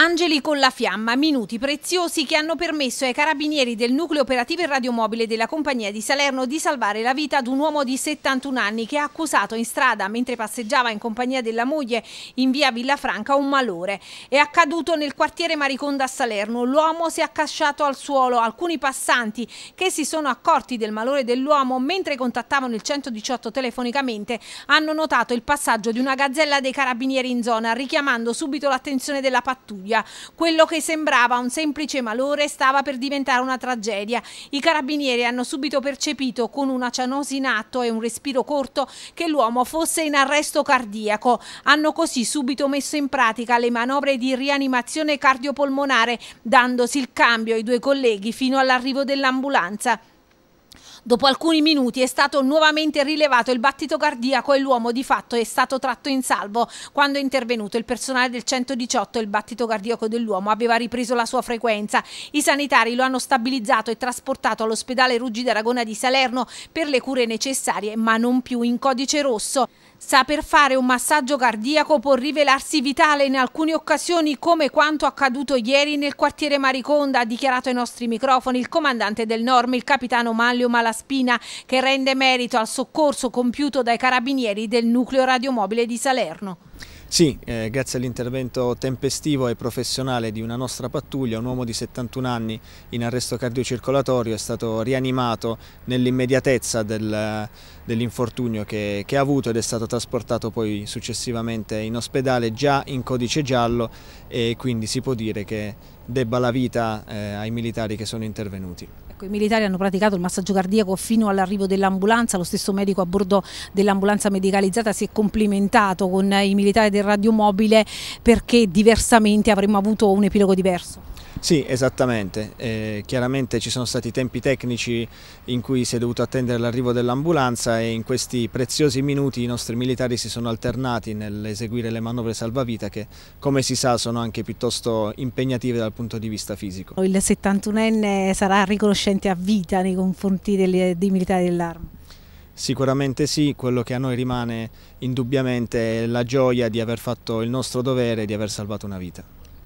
Angeli con la fiamma, minuti preziosi che hanno permesso ai carabinieri del nucleo operativo e radiomobile della compagnia di Salerno di salvare la vita ad un uomo di 71 anni che ha accusato in strada mentre passeggiava in compagnia della moglie in via Villafranca un malore. È accaduto nel quartiere Mariconda a Salerno. L'uomo si è accasciato al suolo. Alcuni passanti che si sono accorti del malore dell'uomo mentre contattavano il 118 telefonicamente hanno notato il passaggio di una gazzella dei carabinieri in zona richiamando subito l'attenzione della pattuglia. Puglia. Quello che sembrava un semplice malore stava per diventare una tragedia. I carabinieri hanno subito percepito con una cianosi in atto e un respiro corto che l'uomo fosse in arresto cardiaco. Hanno così subito messo in pratica le manovre di rianimazione cardiopolmonare, dandosi il cambio ai due colleghi fino all'arrivo dell'ambulanza. Dopo alcuni minuti è stato nuovamente rilevato il battito cardiaco e l'uomo di fatto è stato tratto in salvo. Quando è intervenuto il personale del 118 il battito cardiaco dell'uomo aveva ripreso la sua frequenza. I sanitari lo hanno stabilizzato e trasportato all'ospedale Ruggi d'Aragona di Salerno per le cure necessarie ma non più in codice rosso. Saper fare un massaggio cardiaco può rivelarsi vitale in alcune occasioni come quanto accaduto ieri nel quartiere Mariconda, ha dichiarato ai nostri microfoni il comandante del Norm, il capitano Manlio Malaspina, che rende merito al soccorso compiuto dai carabinieri del nucleo radiomobile di Salerno. Sì, eh, grazie all'intervento tempestivo e professionale di una nostra pattuglia, un uomo di 71 anni in arresto cardiocircolatorio è stato rianimato nell'immediatezza del, dell'infortunio che, che, ha avuto ed è stato trasportato poi successivamente in ospedale già in codice giallo e quindi si può dire che debba la vita eh, ai militari che sono intervenuti. Ecco, I militari hanno praticato il massaggio cardiaco fino all'arrivo dell'ambulanza, lo stesso medico a bordo dell'ambulanza medicalizzata si è complimentato con i militari del radiomobile perché diversamente avremmo avuto un epilogo diverso. Sì, esattamente. Eh, chiaramente ci sono stati tempi tecnici in cui si è dovuto attendere l'arrivo dell'ambulanza e in questi preziosi minuti i nostri militari si sono alternati nell'eseguire le manovre salvavita che, come si sa, sono anche piuttosto impegnative dal punto di vista fisico. Il 71enne sarà riconoscente a vita nei confronti delle, dei militari dell'arma. Sicuramente sì, quello che a noi rimane indubbiamente è la gioia di aver fatto il nostro dovere e di aver salvato una vita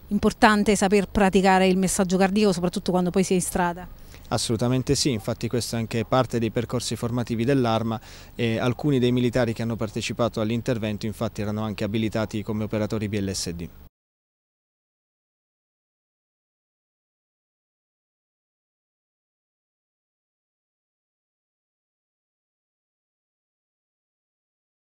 importante saper praticare il messaggio cardiaco, soprattutto quando poi si è in strada. Assolutamente sì, infatti questo è anche parte dei percorsi formativi dell'Arma e alcuni dei militari che hanno partecipato all'intervento infatti erano anche abilitati come operatori BLSD.